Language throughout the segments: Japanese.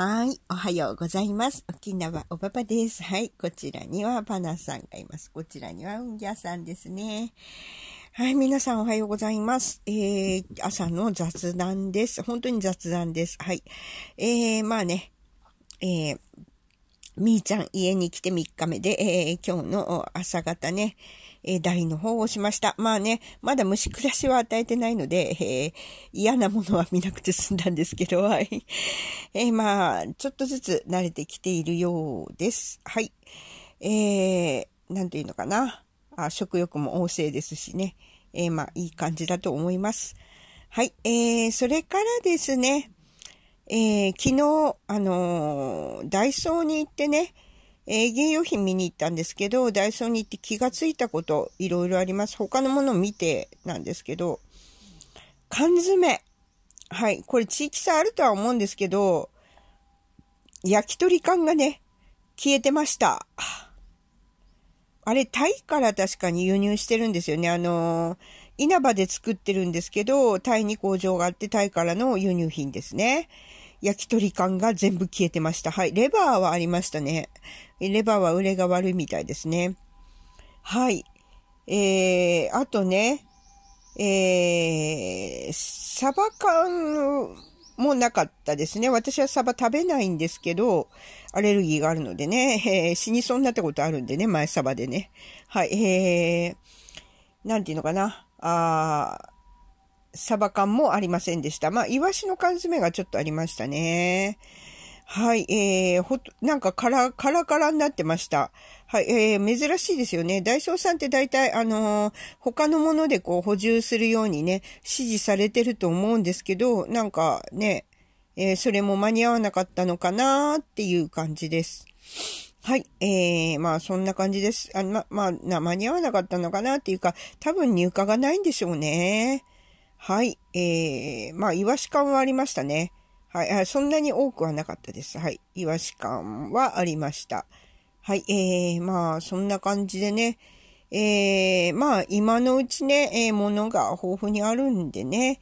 はい。おはようございます。沖縄おばばです。はい。こちらにはパナさんがいます。こちらにはうんぎゃさんですね。はい。皆さんおはようございます。えー、朝の雑談です。本当に雑談です。はい。えー、まあね、えー、みーちゃん家に来て3日目で、えー、今日の朝方ね、えー、台の方をしました。まあね、まだ虫暮らしは与えてないので、えー、嫌なものは見なくて済んだんですけど、はい。えー、まあ、ちょっとずつ慣れてきているようです。はい。えー、ていうのかな。あ食欲も旺盛ですしね。えー、まあ、いい感じだと思います。はい。えー、それからですね、えー、昨日、あのー、ダイソーに行ってね、えー、芸用品見に行ったんですけど、ダイソーに行って気がついたこと、いろいろあります。他のものを見てなんですけど、缶詰。はい。これ地域差あるとは思うんですけど、焼き鳥缶がね、消えてました。あれ、タイから確かに輸入してるんですよね。あの稲葉で作ってるんですけど、タイに工場があって、タイからの輸入品ですね。焼き鳥感が全部消えてました。はい。レバーはありましたね。レバーは売れが悪いみたいですね。はい。えー、あとね、えー、サバ缶もなかったですね。私はサバ食べないんですけど、アレルギーがあるのでね、えー、死にそうになったことあるんでね、前サバでね。はい、えー、なんていうのかな。あサバ缶もありませんでした。まあ、イワシの缶詰がちょっとありましたね。はい、えー、ほと、なんかカラ、カラカラになってました。はい、えー、珍しいですよね。ダイソーさんって大体、あのー、他のものでこう補充するようにね、指示されてると思うんですけど、なんかね、えー、それも間に合わなかったのかなっていう感じです。はい。えー、まあ、そんな感じです。あま、まあ、間に合わなかったのかなっていうか、多分入荷がないんでしょうね。はい。えー、まあ、イワシ缶はありましたね。はい。そんなに多くはなかったです。はい。イワシ缶はありました。はい。えー、まあ、そんな感じでね。えー、まあ、今のうちね、えー、ものが豊富にあるんでね。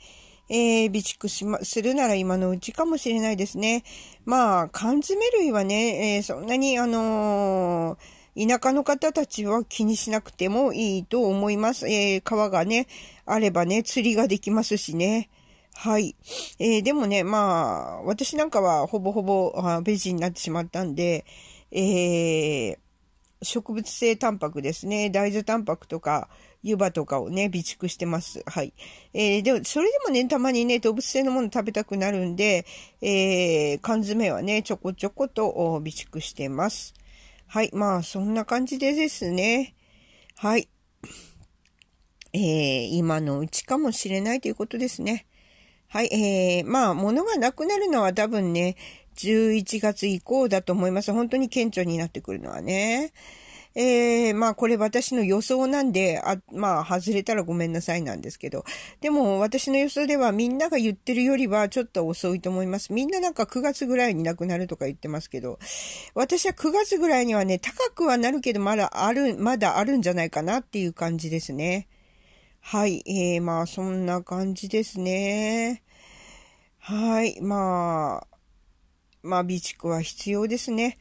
えー、備蓄しま、するなら今のうちかもしれないですね。まあ、缶詰類はね、えー、そんなに、あのー田舎の方たちは気にしなくてもいいと思います。えー、川がね、あればね、釣りができますしね。はい。えー、でもね、まあ、私なんかはほぼほぼあベジになってしまったんで、えー、植物性タンパクですね。大豆タンパクとか、湯葉とかをね、備蓄してます。はい。えー、でも、それでもね、たまにね、動物性のもの食べたくなるんで、えー、缶詰はね、ちょこちょこと備蓄してます。はい。まあ、そんな感じでですね。はい。えー、今のうちかもしれないということですね。はい。えー、まあ、物がなくなるのは多分ね、11月以降だと思います。本当に顕著になってくるのはね。えー、まあこれ私の予想なんで、あまあ外れたらごめんなさいなんですけど、でも私の予想ではみんなが言ってるよりはちょっと遅いと思います。みんななんか9月ぐらいに亡くなるとか言ってますけど、私は9月ぐらいにはね、高くはなるけどまだある、まだあるんじゃないかなっていう感じですね。はい、えー、まあそんな感じですね。はい、まあ、まあ備蓄は必要ですね。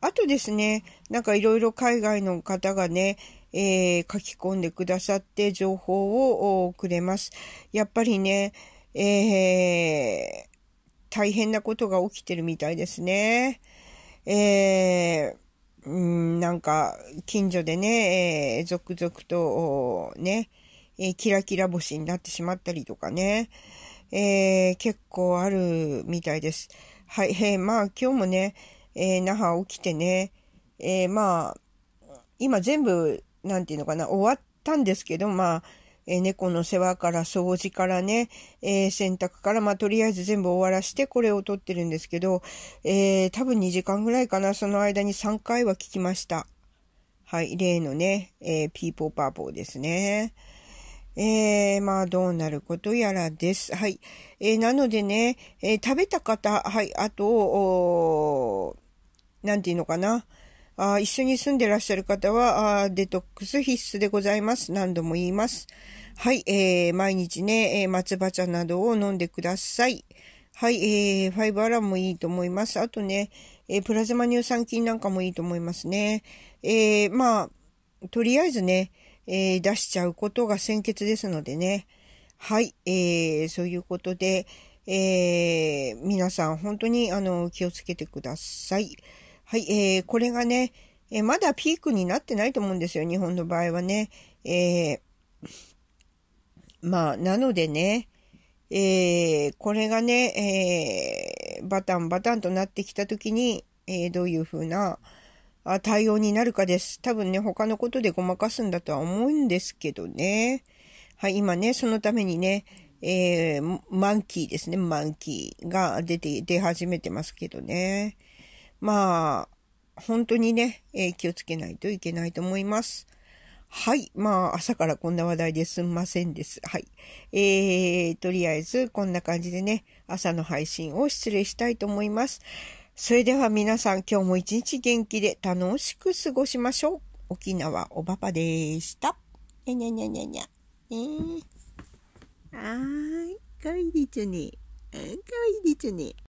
あとですね、なんかいろいろ海外の方がね、えー、書き込んでくださって情報をくれます。やっぱりね、えー、大変なことが起きてるみたいですね。えー、んなんか、近所でね、えー、続々と、ね、えキラキラ星になってしまったりとかね、え結構あるみたいです。はい、えまあ今日もね、えー、那覇起きてね、えー、まあ、今全部、なんていうのかな、終わったんですけど、まあ、え猫の世話から掃除からね、え洗濯から、まあ、とりあえず全部終わらして、これを撮ってるんですけど、え多分2時間ぐらいかな、その間に3回は聞きました。はい、例のね、えピーポーパーポーですね。えー、まあ、どうなることやらです。はい。えー、なのでね、えー、食べた方、はい、あと、なんていうのかな。あ一緒に住んでらっしゃる方はあ、デトックス必須でございます。何度も言います。はい、えー、毎日ね、えー、松葉茶などを飲んでください。はい、えー、ファイブアランもいいと思います。あとね、えー、プラズマ乳酸菌なんかもいいと思いますね。えー、まあ、とりあえずね、えー、出しちゃうことが先決ですのでね。はい、えー、そういうことで、えー、皆さん本当にあの気をつけてください。はい、えー、これがね、えー、まだピークになってないと思うんですよ、日本の場合はね。えー、まあ、なのでね、えー、これがね、えー、バタンバタンとなってきたときに、えー、どういうふうな対応になるかです。多分ね、他のことでごまかすんだとは思うんですけどね。はい、今ね、そのためにね、えー、マンキーですね、マンキーが出て、出始めてますけどね。まあ、本当にね、えー、気をつけないといけないと思います。はい。まあ、朝からこんな話題ですんませんです。はい。えー、とりあえず、こんな感じでね、朝の配信を失礼したいと思います。それでは皆さん、今日も一日元気で楽しく過ごしましょう。沖縄おばばでした。にゃにゃにゃにゃにゃ。えー、あーい、かわいいですね。かわいいですね。